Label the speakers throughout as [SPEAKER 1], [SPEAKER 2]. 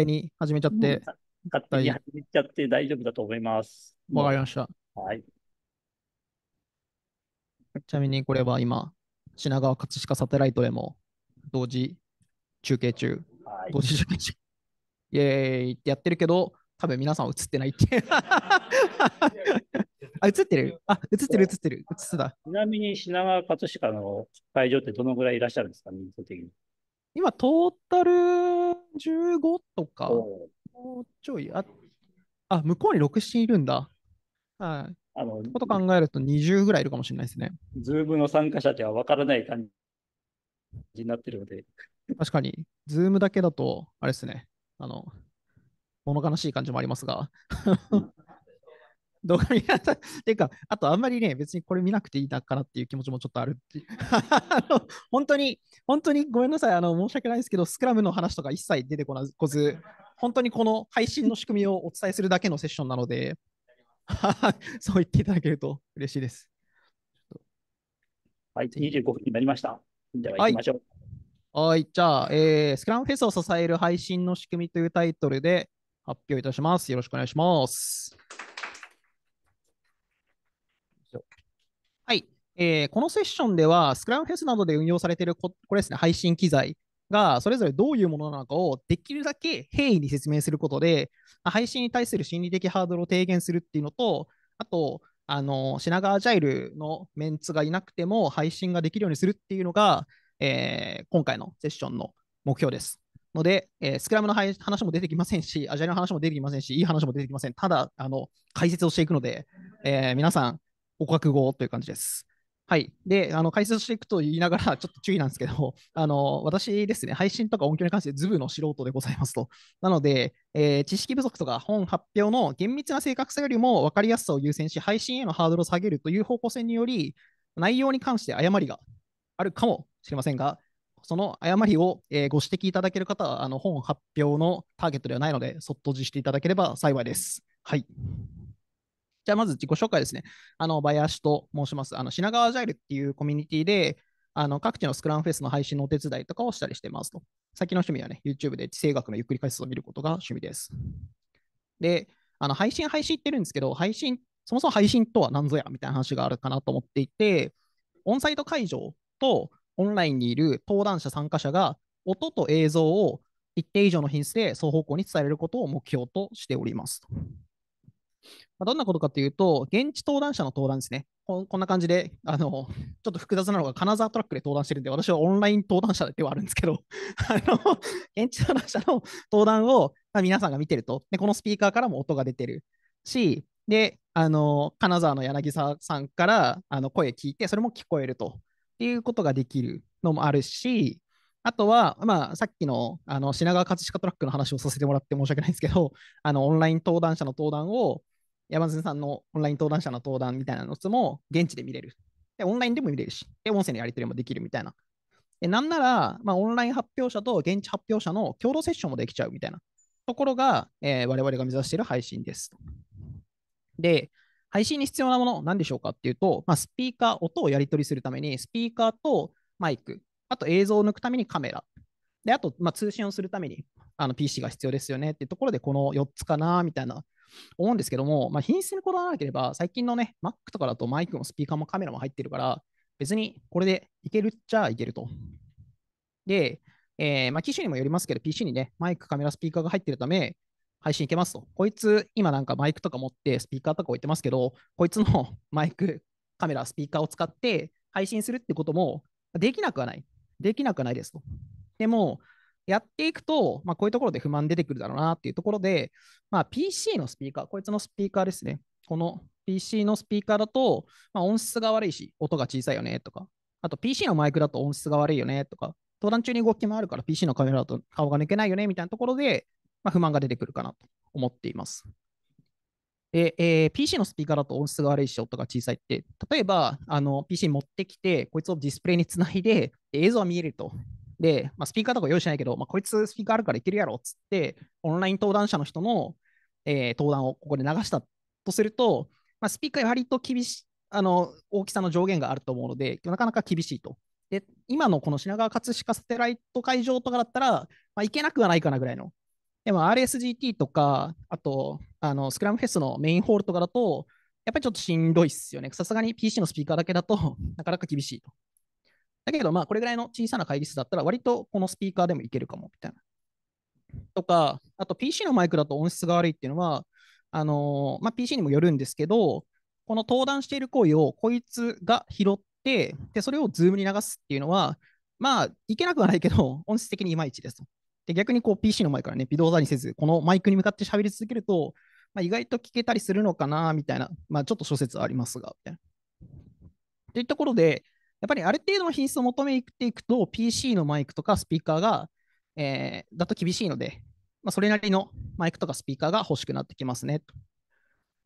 [SPEAKER 1] 手に始めちゃって。勝手に始
[SPEAKER 2] めちゃって大丈夫だと思います。わかりました。
[SPEAKER 1] はい。ちなみにこれは今、品川葛飾サテライトでも同時中継中。はい、同時中継中。イェーイってやってるけど、多分皆さん映ってないって。あ、映ってるあ、映ってる映ってる。映ってた。
[SPEAKER 2] ちなみに品川葛飾の会場ってどのぐらいいらっしゃるんですか、人数的に。
[SPEAKER 1] 今、トータル15とか、もうちょいあ、あ、向こうに6、7いるんだ。はい。あのこと考えると20ぐらいいるかもしれないですね。
[SPEAKER 2] ズームの参加者では分からない感じになってるので。
[SPEAKER 1] 確かに、ズームだけだと、あれですね、あの、物悲しい感じもありますが。動画見なさい。っ ていうか、あとあんまりね、別にこれ見なくていいだからっていう気持ちもちょっとあるっていう。本当に、本当にごめんなさい。あの、申し訳ないですけど、スクラムの話とか一切出てこなこず、本当にこの配信の仕組みをお伝えするだけのセッションなので、そう言っていただけると嬉しいです。
[SPEAKER 2] はい、25分になりました。では行きましょう。
[SPEAKER 1] はい、はい、じゃあ、えー、スクラムフェスを支える配信の仕組みというタイトルで発表いたします。よろしくお願いします。えー、このセッションでは、スクラムフェスなどで運用されているここれですね、配信機材がそれぞれどういうものなのかをできるだけ平易に説明することで、配信に対する心理的ハードルを低減するっていうのと、あと、あの品川ジャイルのメンツがいなくても配信ができるようにするっていうのが、えー、今回のセッションの目標です。ので、えー、スクラムの話も出てきませんし、アジャイルの話も出てきませんし、いい話も出てきません。ただ、あの解説をしていくので、えー、皆さん、ご覚悟という感じです。はい。で、あの解説していくと言いながら、ちょっと注意なんですけど、あの私ですね、配信とか音響に関してズブの素人でございますと。なので、えー、知識不足とか本発表の厳密な正確さよりも分かりやすさを優先し、配信へのハードルを下げるという方向性により、内容に関して誤りがあるかもしれませんが、その誤りを、えー、ご指摘いただける方は、あの本発表のターゲットではないので、そっと自していただければ幸いです。はい。じゃあまず自己紹介ですね。あの、バヤシと申します。あの、品川ジャイルっていうコミュニティで、あの、各地のスクランフェスの配信のお手伝いとかをしたりしてますと。最近の趣味はね、YouTube で地政学のゆっくり解説を見ることが趣味です。で、あの、配信、配信ってるんですけど、配信、そもそも配信とは何ぞやみたいな話があるかなと思っていて、オンサイト会場とオンラインにいる登壇者、参加者が音と映像を一定以上の品質で双方向に伝えることを目標としております。まどんなことかというと、現地登壇者の登壇ですね。こんな感じで、あの、ちょっと複雑なのが金沢トラックで登壇してるんで、私はオンライン登壇者ではあるんですけど、あの、現地登壇者の登壇を、ま皆さんが見てると、で、このスピーカーからも音が出てるし、で、あの、金沢の柳沢さんからあの声聞いて、それも聞こえるということができるのもあるし、あとは、まあ、さっきのあの品川葛飾トラックの話をさせてもらって申し訳ないんですけど、あのオンライン登壇者の登壇を山添さんのオンライン登壇者の登壇みたいなのも現地で見れる。で、オンラインでも見れるし、で、音声のやり取りもできるみたいな。で、なんなら、まあ、オンライン発表者と現地発表者の共同セッションもできちゃうみたいなところが、えー、我々が目指している配信です。で、配信に必要なもの、何でしょうかっていうと、まあ、スピーカー、音をやり取りするために、スピーカーとマイク、あと映像を抜くためにカメラ、で、あと、まあ、通信をするためにあの PC が必要ですよねっていうところで、この4つかな、みたいな思うんですけども、まあ、品質にこだわらなければ、最近のね、Mac とかだとマイクもスピーカーもカメラも入ってるから、別にこれでいけるっちゃいけると。で、えー、まあ、機種にもよりますけど、PC にね、マイク、カメラ、スピーカーが入ってるため、配信いけますと。こいつ、今なんかマイクとか持って、スピーカーとか置いてますけど、こいつの マイク、カメラ、スピーカーを使って配信するってこともできなくはない。できなくはないですと。でも、やっていくと、まあ、こういうところで不満出てくるだろうなっていうところで、まあ、PC のスピーカー、こいつのスピーカーですね。この PC のスピーカーだと、まあ、音質が悪いし、音が小さいよねとか、あと PC のマイクだと音質が悪いよねとか、登壇中に動き回るから PC のカメラだと顔が抜けないよねみたいなところで、まあ、不満が出てくるかなと思っています。で、えー、PC のスピーカーだと音質が悪いし、音が小さいって、例えばあの PC 持ってきて、こいつをディスプレイにつないで、映像は見えると。で、まあ、スピーカーとか用意しないけど、まあ、こいつスピーカーあるからいけるやろっつって、オンライン登壇者の人の、えー、登壇をここで流したとすると、まあ、スピーカー割と厳しい、あの、大きさの上限があると思うので、なかなか厳しいと。で、今のこの品川葛飾サテライト会場とかだったら、まあ、けなくはないかなぐらいの。でも RSGT とか、あと、あの、スクラムフェスのメインホールとかだと、やっぱりちょっとしんどいっすよね。さすがに PC のスピーカーだけだと なかなか厳しいと。だけど、まあ、これぐらいの小さな会議室だったら、割とこのスピーカーでもいけるかも、みたいな。とか、あと PC のマイクだと音質が悪いっていうのは、あのー、まあ、PC にもよるんですけど、この登壇している行為をこいつが拾って、でそれを Zoom に流すっていうのは、まあ、いけなくはないけど、音質的にいまいちですと。で逆にこう PC の前からね、微動だにせず、このマイクに向かって喋り続けると、まあ、意外と聞けたりするのかな、みたいな、まあ、ちょっと諸説ありますが、みたいな。というところで、やっぱりある程度の品質を求めていくと、PC のマイクとかスピーカーが、えー、だと厳しいので、まあ、それなりのマイクとかスピーカーが欲しくなってきますね。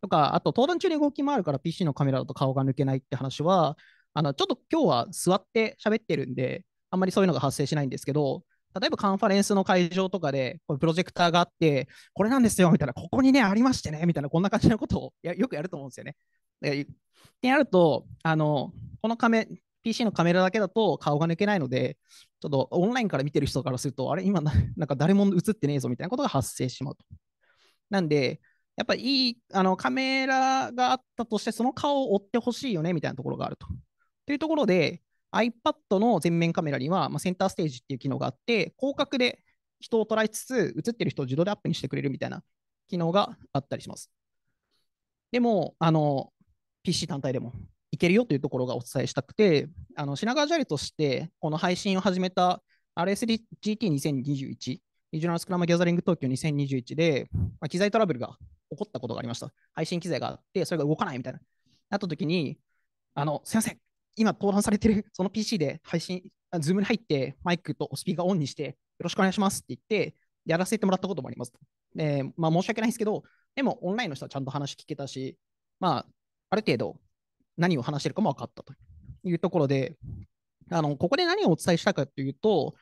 [SPEAKER 1] とか、あと登壇中に動き回るから PC のカメラだと顔が抜けないって話は、あのちょっと今日は座って喋ってるんで、あんまりそういうのが発生しないんですけど、例えばカンファレンスの会場とかで、こプロジェクターがあって、これなんですよみたいな、ここにね、ありましてねみたいな、こんな感じのことをやよくやると思うんですよね。ってなると、あのこのカメ PC のカメラだけだと顔が抜けないので、ちょっとオンラインから見てる人からすると、あれ、今な、んか誰も映ってねえぞみたいなことが発生してしまうと。なんで、やっぱりいいあのカメラがあったとして、その顔を追ってほしいよねみたいなところがあると。というところで、iPad の全面カメラには、まあ、センターステージっていう機能があって、広角で人を捉えつつ、映ってる人を自動でアップにしてくれるみたいな機能があったりします。でも、あの、PC 単体でもいけるよというところがお伝えしたくて、あの品川ジャリとして、この配信を始めた RSGT2021、リジョナルスクラムギャザリング東京2021で、まあ、機材トラブルが起こったことがありました。配信機材があって、それが動かないみたいな。なった時に、あの、すいません、今登壇されてるその PC で配信、ズームに入って、マイクとスピーカーオンにして、よろしくお願いしますって言って、やらせてもらったこともあります。で、まあ、申し訳ないんですけど、でもオンラインの人はちゃんと話聞けたし、まあ、ある程度何を話してるかも分かったというところで、あのここで何をお伝えしたかというと、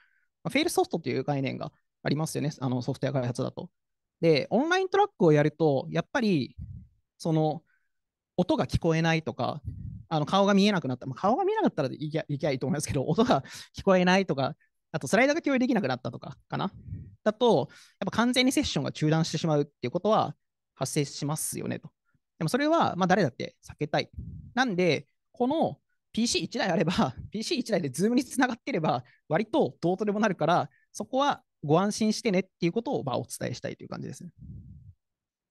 [SPEAKER 1] フェールソフトという概念がありますよね、あのソフトウェア開発だと。で、オンライントラックをやると、やっぱりその音が聞こえないとか、あの顔が見えなくなった、まあ、顔が見えなかったらいきゃいいと思いますけど、音が聞こえないとか、あとスライドが共有できなくなったとかかな。だと、やっぱ完全にセッションが中断してしまうっていうことは発生しますよねと。でもそれはま誰だって避けたい。なんで、この PC1 台あれば、PC1 台で Zoom につながってれば、割とどうとでもなるから、そこはご安心してねっていうことをまお伝えしたいという感じですとい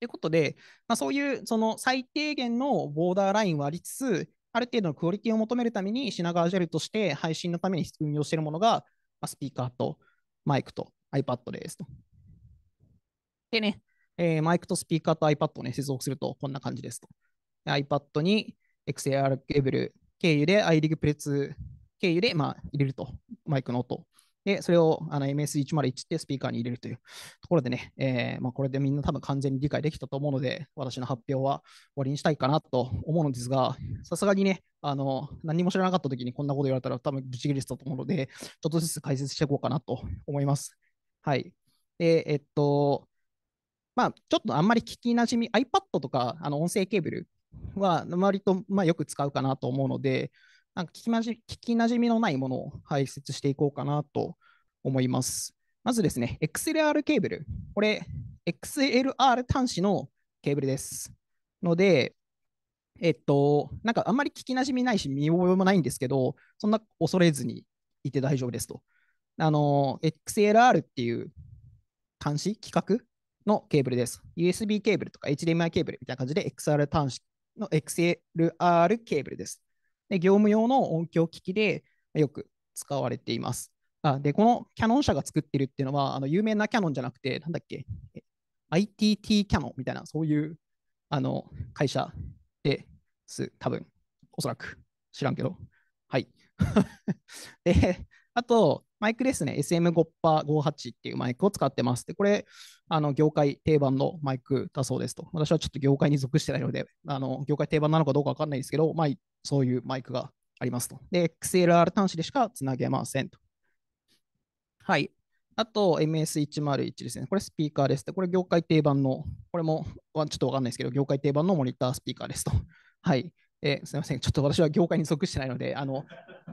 [SPEAKER 1] うことで、まあ、そういうその最低限のボーダーラインはありつつ、ある程度のクオリティを求めるために品川ジェルとして配信のために運用しているものが、まスピーカーとマイクと iPad ですと。でね、えー、マイクとスピーカーと iPad を、ね、接続するとこんな感じですと。iPad に XAR ケーブル経由で iRig プレス経由で、まあ、入れると、マイクの音。で、それをあの MS101 ってスピーカーに入れるというところでね、えー、まあ、これでみんな多分完全に理解できたと思うので、私の発表は終わりにしたいかなと思うのですが、さすがにね、あの何も知らなかった時にこんなこと言われたら多分ぶち切れてたと思うので、ちょっとずつ解説していこうかなと思います。はい。で、えっと、まあ、ちょっとあんまり聞きなじみ、iPad とかあの音声ケーブルは割とまあよく使うかなと思うので、なんか聞きなじ聞きなじみのないものを排出していこうかなと思います。まずですね、XLR ケーブル。これ、XLR 端子のケーブルです。ので、えっと、なんかあんまり聞きなじみないし、見覚えもないんですけど、そんな恐れずにいて大丈夫ですと。あの、XLR っていう端子、規格のケーブルです。USB ケーブルとか HDMI ケーブルみたいな感じで XR 端子の XLR ケーブルです。で業務用の音響機器でよく使われています。あで、このキャノン社が作ってるっていうのは、あの有名なキャノンじゃなくて、なんだっけ、ITT キャノンみたいな、そういうあの会社です、多分おそらく知らんけど。はい。で、あと、マイクですね、SM58 っていうマイクを使ってます。で、これ、あの業界定番のマイクだそうですと。私はちょっと業界に属してないので、あの業界定番なのかどうかわかんないですけど、まあ、そういうマイクがありますと。で、XLR 端子でしかつなげませんと。はい。あと、MS101 ですね。これスピーカーですと。これ業界定番の、これもちょっとわかんないですけど、業界定番のモニタースピーカーですと。はい。えすみません、ちょっと私は業界に属してないので、あの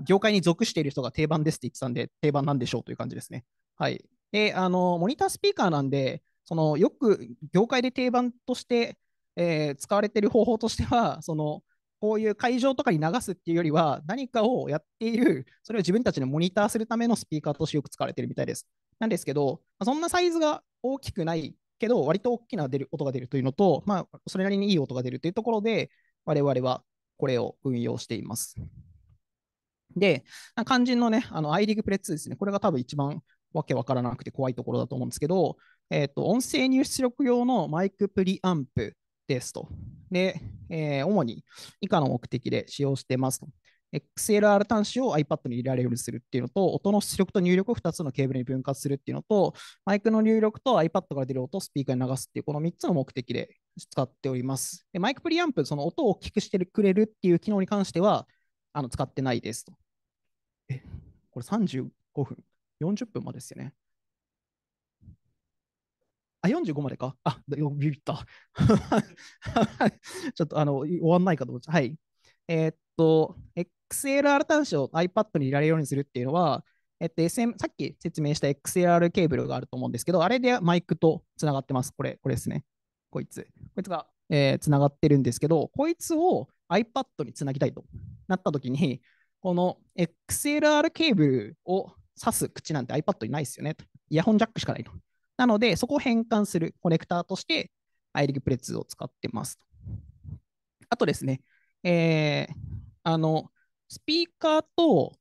[SPEAKER 1] 業界に属している人が定番ですって言ってたんで、定番なんでしょうという感じですね。はい、であのモニタースピーカーなんで、そのよく業界で定番として、えー、使われている方法としては、そのこういう会場とかに流すっていうよりは、何かをやっている、それを自分たちでモニターするためのスピーカーとしてよく使われているみたいです。なんですけど、そんなサイズが大きくないけど、割と大きな出る音が出るというのと、まあ、それなりにいい音が出るというところで、我々はこれを運用しています。で、肝心のね、あの iLeague プレッツですね、これが多分一番わけわからなくて怖いところだと思うんですけど、えーと、と音声入出力用のマイクプリアンプですと。で、えー、主に以下の目的で使用してますと。XLR 端子を iPad に入れられるようにするっていうのと、音の出力と入力を2つのケーブルに分割するっていうのと、マイクの入力と iPad から出る音をスピーカーに流すっていう、この3つの目的で使っております。でマイクプリアンプ、その音を大きくしてくれるっていう機能に関しては、あの使ってないですと。え、これ35分、40分までですよね。あ、45までか。あ、ビビった。ちょっとあの終わんないかと思っちゃう。はい。えー、っと、XLR 端子を iPad に入れられるようにするっていうのは、えっと、SM、さっき説明した XLR ケーブルがあると思うんですけど、あれでマイクとつながってます。これ、これですね。こいつ。こいつが、えー、つながってるんですけど、こいつを iPad につなぎたいとなったときに、この XLR ケーブルを挿す口なんて iPad にないですよねと。イヤホンジャックしかないと。なので、そこを変換するコネクターとして iLig プレ2を使ってます。あとですね、えー、あの、スピーカーと、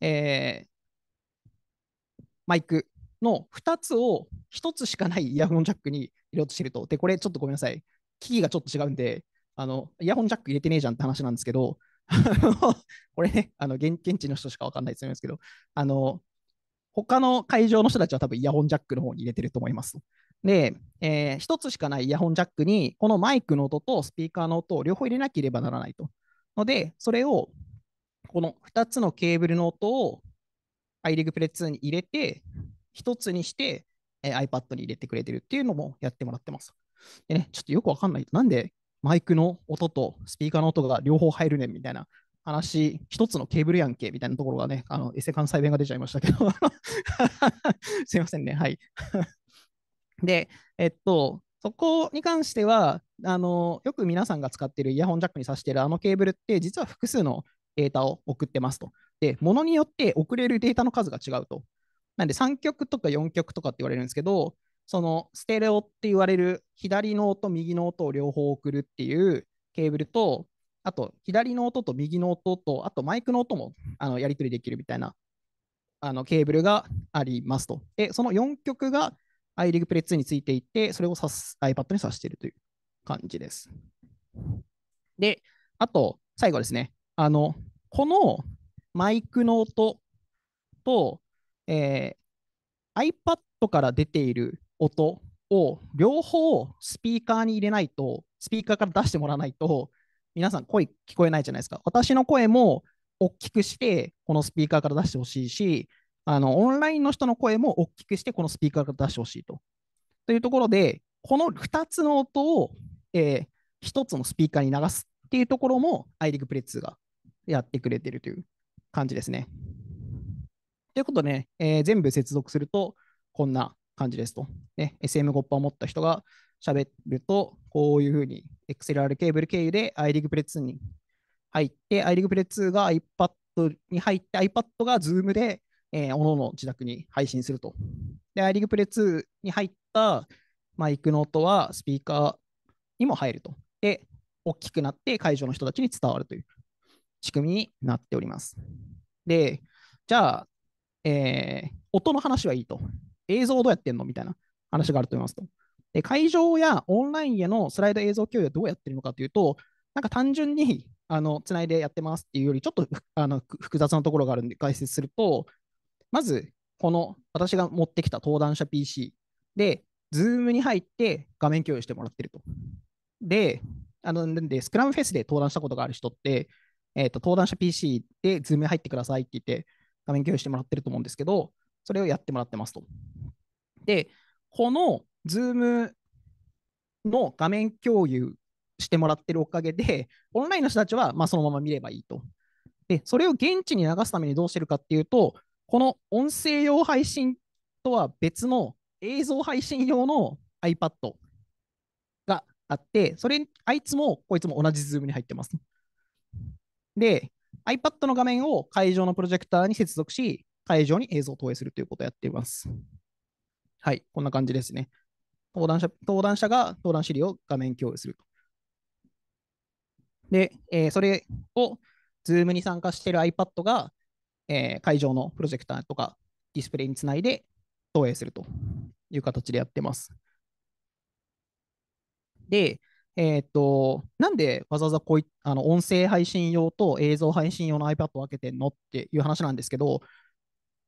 [SPEAKER 1] えー、マイクの2つを1つしかないイヤホンジャックに入れようとしてると。で、これちょっとごめんなさい。キーがちょっと違うんで、あのイヤホンジャック入れてねえじゃんって話なんですけど、これね、あの現地の人しか分かんないですけど、あの他の会場の人たちは多分イヤホンジャックの方に入れてると思います。で、えー、1つしかないイヤホンジャックに、このマイクの音とスピーカーの音を両方入れなければならないと。ので、それを、この2つのケーブルの音を iRig プレ2に入れて、1つにして、えー、iPad に入れてくれてるっていうのもやってもらってます。でね、ちょっとよくわかんない。なんでマイクの音とスピーカーの音が両方入るねんみたいな話、1つのケーブルやんけみたいなところがね、あのエセ関西弁が出ちゃいましたけど、すいませんね、はい。で、えっと、そこに関してはあの、よく皆さんが使っているイヤホンジャックに挿しているあのケーブルって、実は複数のデータを送ってますと。で、ものによって送れるデータの数が違うと。なんで3曲とか4曲とかって言われるんですけど、そのステレオって言われる左の音、右の音を両方送るっていうケーブルと、あと左の音と右の音と、あとマイクの音もあのやり取りできるみたいなあのケーブルがありますと。で、その4曲が iRig Play 2についていて、それを指す iPad に挿しているという感じです。で、あと最後ですね、あの、このマイクの音と、えー、iPad から出ている音を両方スピーカーに入れないと、スピーカーから出してもらわないと、皆さん声聞こえないじゃないですか。私の声も大きくして、このスピーカーから出してほしいし、あのオンラインの人の声も大きくして、このスピーカーから出してほしいと。というところで、この2つの音を、えー、1つのスピーカーに流すっていうところも、アイリグプレッツがやってくれてるという感じですね。ということでね、えー、全部接続すると、こんな感じですと。ね、SM5 パを持った人が喋ると、こういうふうに XLR ケーブル経由で i l リ g プレ2に入って、i l リ g プレ2が iPad に入って、iPad が Zoom で、えー、おのの自宅に配信すると。で、i l リ g プレ2に入ったマイクの音はスピーカーにも入ると。で、大きくなって会場の人たちに伝わるという仕組みになっております。で、じゃあ、えー、音の話はいいと。映像をどうやってんのみたいな話があると思いますと。で会場やオンラインへのスライド映像共有はどうやってるのかというと、なんか単純にあのつないでやってますっていうより、ちょっとあの複雑なところがあるんで解説すると、まず、この私が持ってきた登壇者 PC で、ズームに入って画面共有してもらってると。で、あの、なんで、スクラムフェスで登壇したことがある人って、えっ、ー、と、登壇者 PC で Zoom 入ってくださいって言って、画面共有してもらってると思うんですけど、それをやってもらってますと。で、この Zoom の画面共有してもらってるおかげで、オンラインの人たちはまあそのまま見ればいいと。で、それを現地に流すためにどうしてるかっていうと、この音声用配信とは別の映像配信用の iPad あって、それ、あいつもこいつも同じズームに入ってます。で、iPad の画面を会場のプロジェクターに接続し、会場に映像を投影するということをやっています。はい、こんな感じですね。登壇者登壇者が登壇資料を画面共有すると。で、えー、それを Zoom に参加している iPad が、えー、会場のプロジェクターとかディスプレイにつないで投影するという形でやってます。で、えー、っと、なんでわざわざこういあの音声配信用と映像配信用の iPad を分けてんのっていう話なんですけど、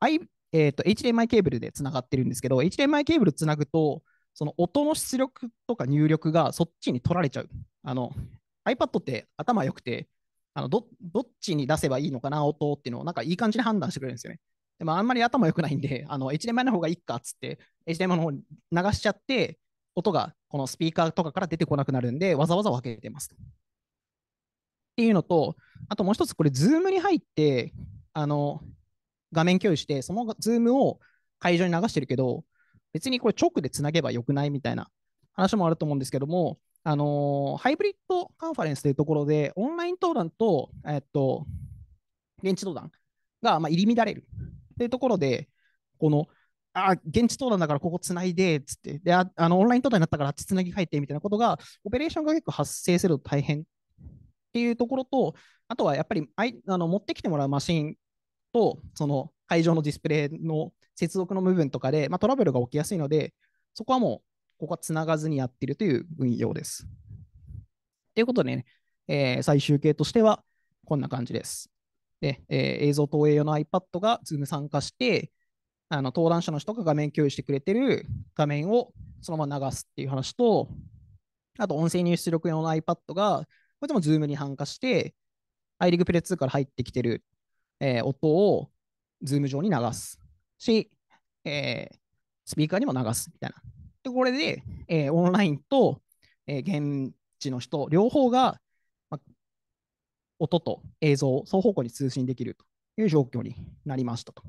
[SPEAKER 1] I えー、っと HDMI ケーブルでつながってるんですけど、HDMI ケーブルつなぐと、その音の出力とか入力がそっちに取られちゃう。あの iPad って頭良くてあのど、どっちに出せばいいのかな、音っていうのをなんかいい感じで判断してくれるんですよね。でもあんまり頭良くないんで、あの HDMI の方がいいかっつって、HDMI の方に流しちゃって、音がこのスピーカーとかから出てこなくなるんで、わざわざ分けてます。っていうのと、あともう一つ、これ、ズームに入って、あの、画面共有して、そのズームを会場に流してるけど、別にこれ直でつなげばよくないみたいな話もあると思うんですけども、あのハイブリッドカンファレンスというところで、オンライン登壇と、えっと、現地登壇が、ま入り乱れるというところで、このあ、現地登壇だからここつないで、つって、で、ああの、オンライン登壇になったからあっちつなぎ入って、みたいなことが、オペレーションが結構発生すると大変っていうところと、あとはやっぱりあいあの持ってきてもらうマシンと、その会場のディスプレイの接続の部分とかで、まあ、トラブルが起きやすいので、そこはもう、ここはつながずにやってるという運用です。ということでね、えー、最終形としては、こんな感じです。で、えー、映像投影用の iPad が Zoom 参加して、あの登壇者の人が画面共有してくれてる画面をそのまま流すっていう話と、あと音声入出力用の iPad が、これでも Zoom に参加して、i リーグプレイ2から入ってきてる、えー、音を Zoom 上に流すし、えー、スピーカーにも流すみたいな。で、これで、えー、オンラインと、え現地の人、両方が、ま、音と映像、を双方向に通信できるという状況になりましたと。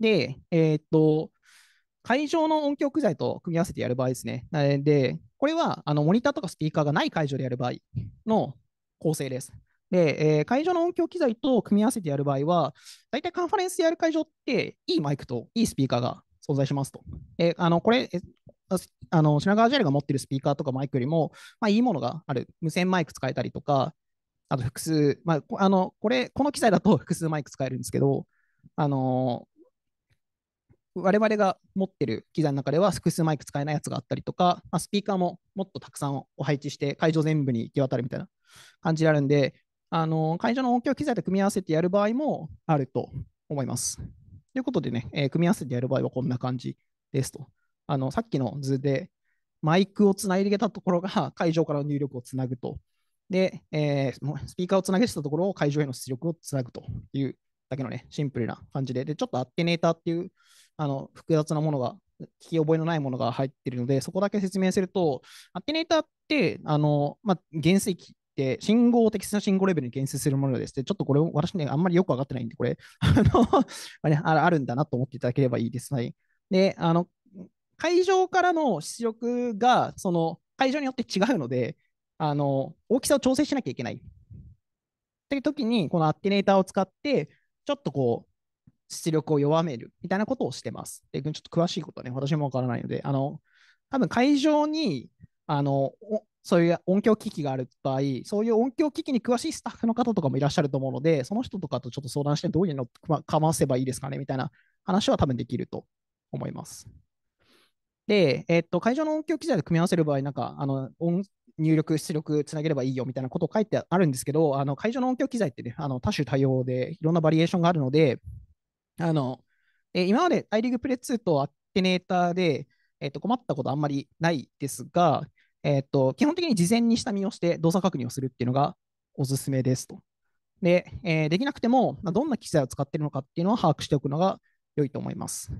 [SPEAKER 1] で、えー、っと、会場の音響機材と組み合わせてやる場合ですね。で、これはあのモニターとかスピーカーがない会場でやる場合の構成です。で、えー、会場の音響機材と組み合わせてやる場合は、大体カンファレンスでやる会場って、いいマイクといいスピーカーが存在しますと。えー、あのこれ、あの品川ジェルが持ってるスピーカーとかマイクよりも、まあ、いいものがある。無線マイク使えたりとか、あと複数、まあ、あのこれ、この機材だと複数マイク使えるんですけど、あの我々が持ってる機材の中では複数マイク使えないやつがあったりとか、まあ、スピーカーももっとたくさんを配置して会場全部に行き渡るみたいな感じになるんで、あの会場の音響機材と組み合わせてやる場合もあると思います。ということでね、えー、組み合わせてやる場合はこんな感じですと。あのさっきの図でマイクをつないでけたところが会場からの入力をつなぐと。で、えー、スピーカーをつなげてたところを会場への出力をつなぐというだけのね、シンプルな感じで、で、ちょっとアッテネーターっていうあの複雑なものが、聞き覚えのないものが入ってるので、そこだけ説明すると、アテネーターって、あのまあ、減衰器っ信号適切な信号レベルに減衰するものですで、ちょっとこれ、私ね、あんまりよく分かってないんで、これ、あの、あるんだなと思っていただければいいです。はい。で、あの、会場からの出力が、その、会場によって違うので、あの、大きさを調整しなきゃいけない。っていう時に、このアッティネーターを使って、ちょっとこう、出力を弱めるみたいなことをしてます。で、ちょっと詳しいことはね、私もわからないので、あの、多分会場に、あの、そういう音響機器がある場合、そういう音響機器に詳しいスタッフの方とかもいらっしゃると思うので、その人とかとちょっと相談して、どういうのをかませばいいですかねみたいな話は多分できると思います。で、えっと、会場の音響機材と組み合わせる場合、なんか、あの、入力、出力つなげればいいよみたいなことを書いてあるんですけど、あの会場の音響機材ってね、あの多種多様でいろんなバリエーションがあるので、あの、えー、今まで i リーグプレ2とアテネーターで、えー、と困ったことあんまりないですが、えーと、基本的に事前に下見をして動作確認をするっていうのがおすすめですと。で、えー、できなくても、どんな機材を使っているのかっていうのを把握しておくのが良いと思います。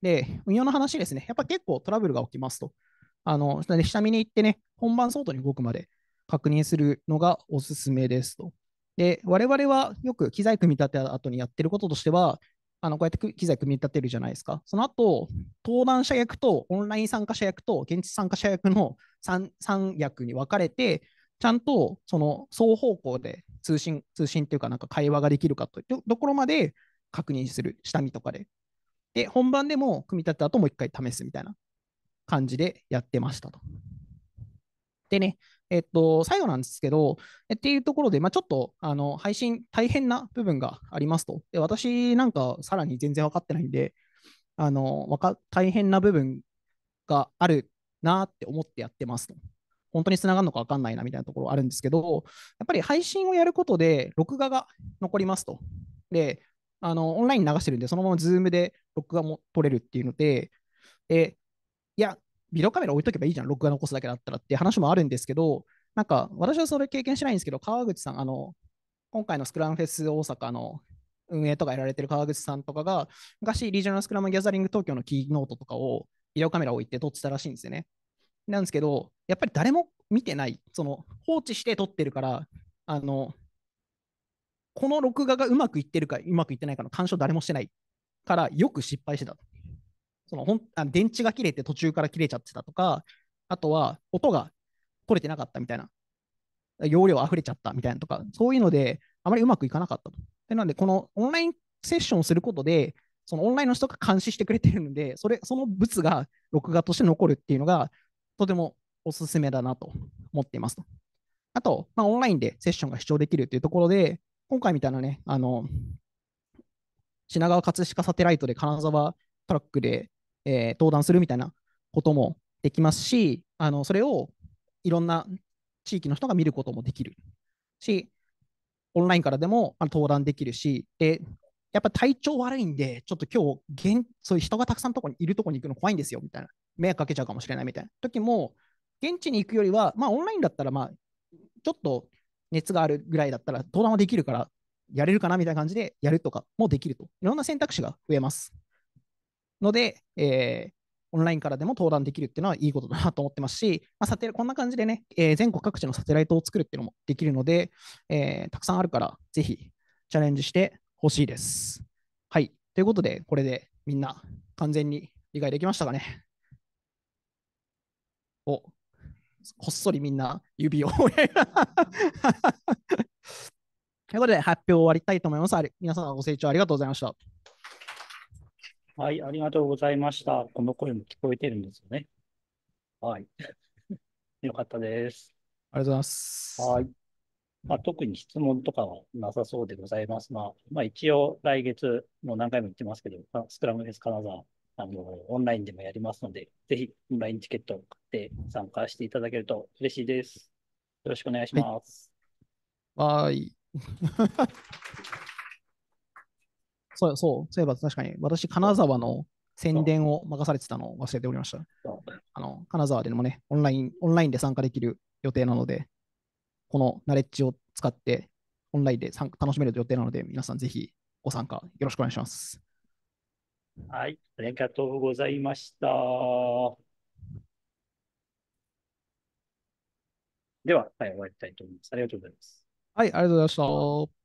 [SPEAKER 1] で、運用の話ですね。やっぱ結構トラブルが起きますと。あの、下見に行ってね、本番相当に動くまで確認するのがおすすめですと。で、我々はよく機材組み立てた後にやってることとしては、あのこうやって機材組み立てるじゃないですか。その後、登壇者役とオンライン参加者役と現地参加者役の 3, 3役に分かれて、ちゃんとその双方向で通信、通信というか、なんか会話ができるかというところまで確認する、下見とかで。で、本番でも組み立てた後もう一回試すみたいな感じでやってましたと。でね、えっと、最後なんですけど、っていうところで、まあ、ちょっとあの配信大変な部分がありますと。で、私なんかさらに全然分かってないんで、あのわか大変な部分があるなって思ってやってますと。本当につながるのか分かんないなみたいなところあるんですけど、やっぱり配信をやることで、録画が残りますと。で、あのオンライン流してるんで、そのまま Zoom で録画も取れるっていうので、でいや、ビデオカメラ置いとけばいいじゃん、録画残すだけだったらっていう話もあるんですけど、なんか私はそれ経験しないんですけど、川口さん、あの今回のスクラムフェス大阪の運営とかやられてる川口さんとかが、昔、リージョナルスクラムギャザリング東京のキーノートとかをビデオカメラ置いて撮ってたらしいんですよね。なんですけど、やっぱり誰も見てない、その放置して撮ってるから、あのこの録画がうまくいってるか、うまくいってないかの干渉誰もしてないから、よく失敗してた。そのほんあ電池が切れて途中から切れちゃってたとか、あとは音が取れてなかったみたいな、容量溢れちゃったみたいなとか、そういうので、あまりうまくいかなかったと。でなんで、このオンラインセッションをすることで、そのオンラインの人が監視してくれてるので、それその物が録画として残るっていうのが、とてもおすすめだなと思っていますと。あと、まあ、オンラインでセッションが視聴できるというところで、今回みたいなね、あの品川葛飾サテライトで金沢トラックでえー、登壇するみたいなこともできますし、あのそれをいろんな地域の人が見ることもできるし、オンラインからでも登壇できるし、でやっぱ体調悪いんで、ちょっと今日現そういう人がたくさんとこにいるとこに行くの怖いんですよみたいな、迷惑かけちゃうかもしれないみたいな時も、現地に行くよりは、まあ、オンラインだったら、まあ、ちょっと熱があるぐらいだったら、登壇はできるから、やれるかなみたいな感じでやるとかもできると、いろんな選択肢が増えます。ので、えー、オンラインからでも登壇できるっていうのはいいことだなと思ってますし、まあ、サテこんな感じでね、えー、全国各地のサテライトを作るっていうのもできるので、えー、たくさんあるから、ぜひチャレンジしてほしいです。はい。ということで、これでみんな完全に理解できましたかね。お、こっそりみんな指を ということで、発表を終わりたいと思います。皆さんご清聴ありがとうございました。
[SPEAKER 2] はい、ありがとうございました。この声も聞こえてるんですよね。はい。よかったです。ありがとうご
[SPEAKER 1] ざいます。はい。
[SPEAKER 2] まあ、特に質問とかはなさそうでございますが、まあ、一応来月、もう何回も言ってますけど、スクラムフェス金沢、あの、オンラインでもやりますので、ぜひオンラインチケットを買って参加していただけると嬉しいです。よろしくお願いします。
[SPEAKER 1] はい。そう、そう、そういえば確かに、私、金沢の宣伝を任されてたのを忘れておりました。あの金沢でもね、オンライン、オンラインで参加できる予定なので、このナレッジを使って、オンラインで楽しめる予定なので、皆さんぜひご参加よろしくお願いします。
[SPEAKER 2] はい、ありがとうございました。では、はい、終わりたいと思います。ありがとうございます。
[SPEAKER 1] はい、ありがとうございまし
[SPEAKER 2] た。